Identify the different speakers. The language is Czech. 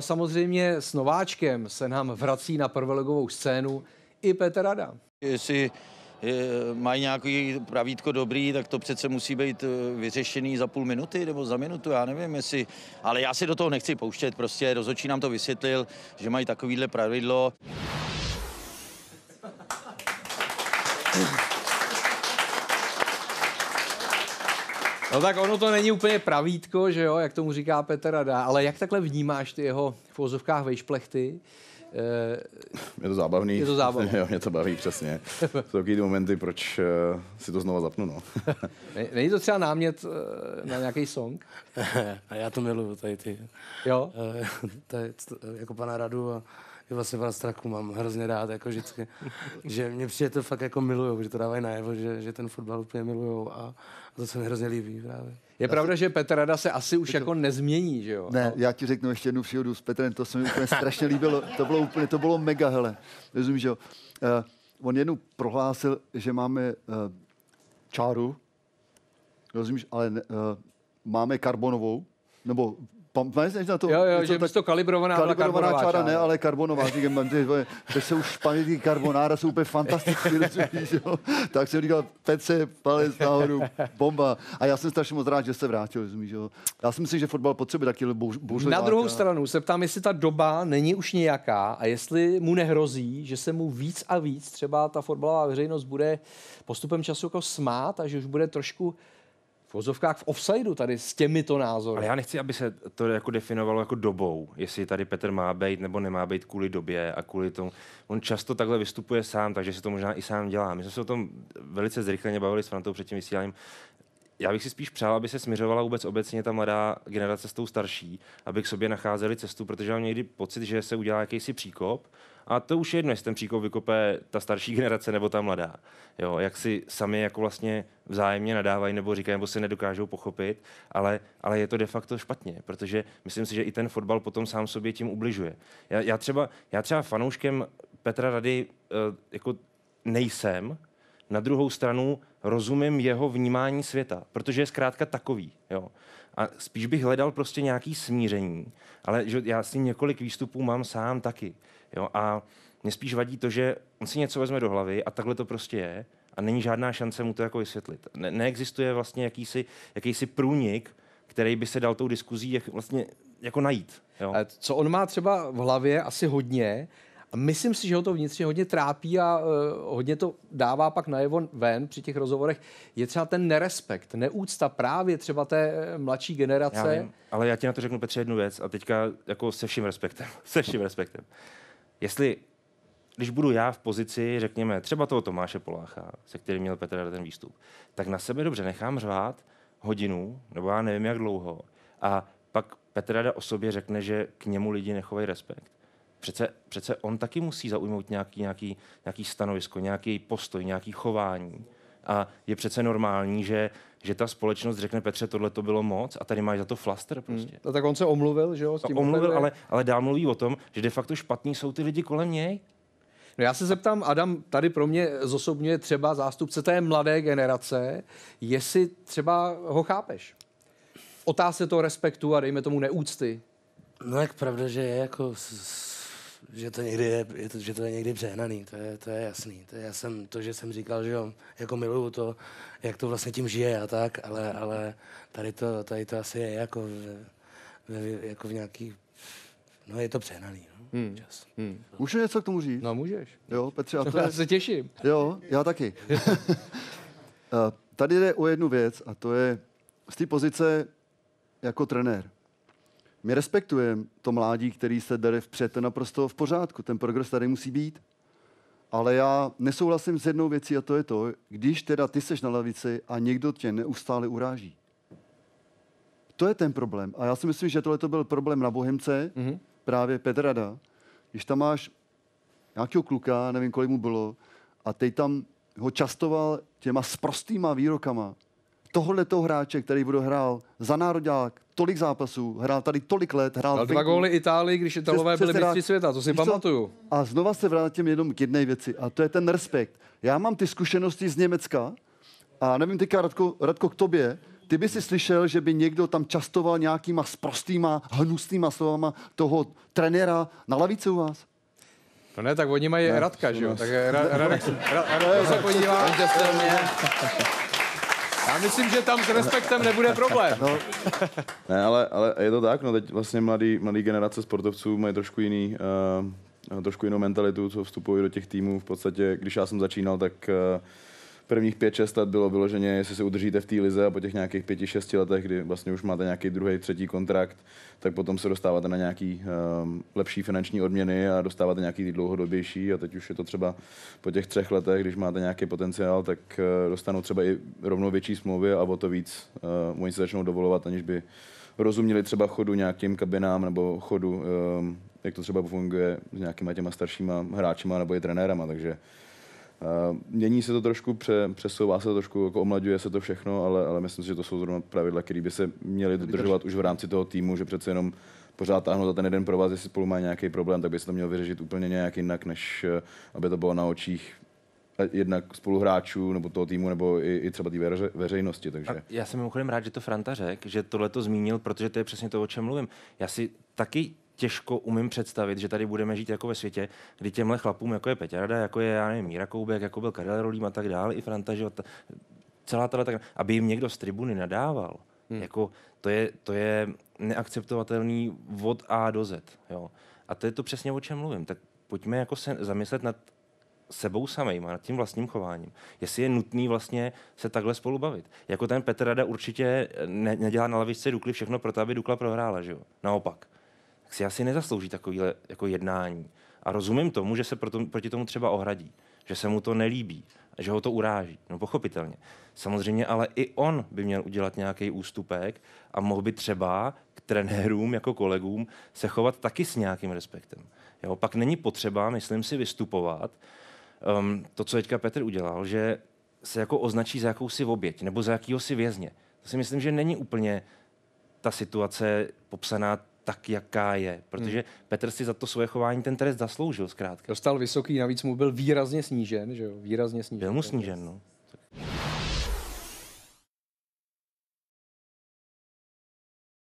Speaker 1: A samozřejmě s nováčkem se nám vrací na prvoligovou scénu i Petr Rada.
Speaker 2: Jestli eh, mají nějaký pravítko dobrý, tak to přece musí být eh, vyřešený za půl minuty nebo za minutu, já nevím, jestli, ale já si do toho nechci pouštět, prostě rozhodčí nám to vysvětlil, že mají takovýhle pravidlo.
Speaker 1: No tak ono to není úplně pravítko, že jo, jak tomu říká Petr Rada, ale jak takhle vnímáš ty jeho v vozovkách vejšplechty?
Speaker 3: Je to zábavný. Je to zábavný. jo, mě to baví, přesně. Jsou takový momenty, proč eh, si to znova zapnu, no.
Speaker 1: Není to třeba námět eh, na nějaký song? A já to miluju, tady ty. Jo? Uh, eh, tady, jako pana Radu a že vlastně pana Straku mám hrozně rád, jako vždycky. že mě přijde to fakt jako milujou, že to dávají najevo, že, že ten fotbal úplně milujou a, a to se mi hrozně líbí právě. Je já pravda, si... že Petr Rada se asi už to... jako nezmění, že jo?
Speaker 4: Ne, já ti řeknu ještě jednu příhodu s Petrem, to se mi úplně strašně líbilo, to bylo úplně, to bylo mega, hele, rozumím, že jo. Uh, on jednou prohlásil, že máme uh, čáru, rozumíš, ale uh, máme karbonovou, nebo Pamatuješ na to? Jo, jo, že
Speaker 1: to kalibrovaná,
Speaker 4: kalibrovaná čára, čára, ne, ale karbonová. Říkám, že se už pamětí karbonára jsou úplně fantastické, Tak jsem říkal, pece, palec nahoru, bomba. A já jsem strašně moc rád, že se vrátil, rozumíš, jo. Já si myslím, že fotbal potřebuje taky bouřliváka. Na druhou
Speaker 1: stranu se ptám, jestli ta doba není už nějaká a jestli mu nehrozí, že se mu víc a víc třeba ta fotbalová veřejnost bude postupem času jako smát a že už bude trošku v ozovkách v
Speaker 2: offsideu tady s těmito názory. Ale já nechci, aby se to jako definovalo jako dobou, jestli tady Petr má být nebo nemá být kvůli době a kvůli tomu. On často takhle vystupuje sám, takže se to možná i sám dělá. My jsme se o tom velice zrychleně bavili s Frantou před tím vysíláním já bych si spíš přál, aby se směřovala vůbec obecně ta mladá generace s tou starší, aby k sobě nacházeli cestu, protože mám někdy pocit, že se udělá jakýsi příkop a to už je jedno, jestli ten příkop vykope ta starší generace nebo ta mladá. Jo, jak si sami jako vlastně vzájemně nadávají nebo říkají, nebo se nedokážou pochopit, ale, ale je to de facto špatně, protože myslím si, že i ten fotbal potom sám sobě tím ubližuje. Já, já, třeba, já třeba fanouškem Petra Rady eh, jako nejsem, na druhou stranu rozumím jeho vnímání světa, protože je zkrátka takový. Jo. A spíš bych hledal prostě nějaký smíření, ale že já s tím několik výstupů mám sám taky. Jo. A mě spíš vadí to, že on si něco vezme do hlavy a takhle to prostě je a není žádná šance mu to jako vysvětlit. Ne- neexistuje vlastně jakýsi, jakýsi průnik, který by se dal tou diskuzí jak vlastně jako najít. Jo. Co on
Speaker 1: má třeba v hlavě asi hodně, a myslím si, že ho to vnitřně hodně trápí a uh, hodně to dává pak najevo ven při těch rozhovorech. Je třeba ten nerespekt, neúcta právě třeba té eh, mladší generace. Já vím,
Speaker 2: ale já ti na to řeknu, Petře, jednu věc a teďka jako se vším respektem. se vším respektem. Jestli když budu já v pozici, řekněme, třeba toho Tomáše Polácha, se kterým měl Petr ten výstup, tak na sebe dobře nechám řvát hodinu, nebo já nevím jak dlouho, a pak Petr Rada o sobě řekne, že k němu lidi nechovají respekt přece, přece on taky musí zaujmout nějaký, nějaký, nějaký stanovisko, nějaký postoj, nějaký chování. A je přece normální, že, že ta společnost řekne, Petře, tohle to bylo moc a tady máš za to flaster hmm. prostě. Hmm.
Speaker 1: No tak on se omluvil, že jo? S no, tím omluvil, ale,
Speaker 2: ale dál mluví o tom, že de facto špatní jsou ty lidi kolem něj. No já se zeptám, Adam, tady pro
Speaker 1: mě zosobňuje třeba zástupce té mladé generace, jestli třeba ho chápeš. Otázce toho respektu a dejme tomu neúcty. No jak pravda, že je jako s že to někdy je, je to, že to je někdy přehnaný, to je, to je jasný. To je, já jsem, to, že jsem říkal, že jo, jako miluju to, jak to vlastně tím žije a tak, ale, ale tady, to, tady to asi je jako v, v, jako v nějaký,
Speaker 4: no je to přehnaný. No. Hmm. Hmm. Můžu něco k tomu říct? No můžeš. Jo, Petře, a to je... Já se těším. Jo, já taky. Eh, tady jde o jednu věc a to je z té pozice jako trenér. My respektujeme to mládí, který se dere vpřed, to naprosto v pořádku, ten progres tady musí být. Ale já nesouhlasím s jednou věcí a to je to, když teda ty seš na lavici a někdo tě neustále uráží. To je ten problém. A já si myslím, že tohle to byl problém na Bohemce, mm-hmm. právě Petrada. Když tam máš nějakého kluka, nevím, kolik mu bylo, a teď tam ho častoval těma sprostýma výrokama, toho hráče, který bude hrál za národák, tolik zápasů, hrál tady tolik let, hrál Dal dva góly
Speaker 1: Itálii, když Italové byli mistři světa, to si pamatuju.
Speaker 4: A znova se vrátím jenom k jedné věci a to je ten respekt. Já mám ty zkušenosti z Německa a nevím teďka, Radko, Radko k tobě, ty by si slyšel, že by někdo tam častoval nějakýma sprostýma, hnusnýma slovama toho trenéra na lavici u vás?
Speaker 1: No ne, tak oni mají ne, Radka, že jo? Tak Radek se podívá. Já myslím, že tam s respektem nebude problém. No.
Speaker 3: Ne, ale, ale je to tak, no teď vlastně mladý, mladý generace sportovců mají trošku jiný, uh, trošku jinou mentalitu, co vstupují do těch týmů. V podstatě, když já jsem začínal, tak uh, prvních 5-6 let bylo vyloženě, jestli se udržíte v té lize a po těch nějakých 5-6 letech, kdy vlastně už máte nějaký druhý, třetí kontrakt, tak potom se dostáváte na nějaký um, lepší finanční odměny a dostáváte nějaký dlouhodobější a teď už je to třeba po těch třech letech, když máte nějaký potenciál, tak uh, dostanou třeba i rovnou větší smlouvy a o to víc uh, oni se začnou dovolovat, aniž by rozuměli třeba chodu nějakým kabinám nebo chodu, um, jak to třeba funguje s nějakýma těma staršíma hráčima nebo i trenérama, takže Eh, mění se to trošku, pře, přesouvá se to trošku, jako omlaďuje se to všechno, ale, ale myslím si, že to jsou zrovna pravidla, které by se měly dodržovat už v rámci toho týmu, že přece jenom pořád táhnout za ten jeden pro vás, jestli spolu má nějaký problém, tak by se to mělo vyřešit úplně nějak jinak, než eh, aby to bylo na očích eh, jednak spoluhráčů nebo toho týmu, nebo i, i třeba té veře, veřejnosti. Takže. A
Speaker 2: já jsem mimochodem rád, že to Franta řekl, že tohle to zmínil, protože to je přesně to, o čem mluvím. Já si taky těžko umím představit, že tady budeme žít jako ve světě, kdy těmhle chlapům, jako je Peťarada, jako je, já nevím, Míra Koubek, jako byl Karel Rolím a tak dále, i Franta, že ta, celá tato tak, aby jim někdo z tribuny nadával, hmm. jako to je, to je neakceptovatelný od A do Z, jo. A to je to přesně, o čem mluvím. Tak pojďme jako se zamyslet nad sebou samým a nad tím vlastním chováním. Jestli je nutný vlastně se takhle spolu bavit. Jako ten Petr Rada určitě ne- nedělá na lavičce Dukly všechno pro to, aby Dukla prohrála, že jo? Naopak si asi nezaslouží takovýhle jako jednání. A rozumím tomu, že se proto, proti tomu třeba ohradí, že se mu to nelíbí, že ho to uráží. No pochopitelně. Samozřejmě, ale i on by měl udělat nějaký ústupek a mohl by třeba k trenérům jako kolegům se chovat taky s nějakým respektem. Jo? Pak není potřeba, myslím si, vystupovat. Um, to, co teďka Petr udělal, že se jako označí za jakousi oběť nebo za jakýhosi vězně. To si myslím, že není úplně ta situace popsaná tak, jaká je. Protože hmm. Petr si za to svoje chování ten trest zasloužil zkrátka. Dostal vysoký, navíc mu byl výrazně snížen, že jo?
Speaker 4: Výrazně snížen. Byl mu snížen, no.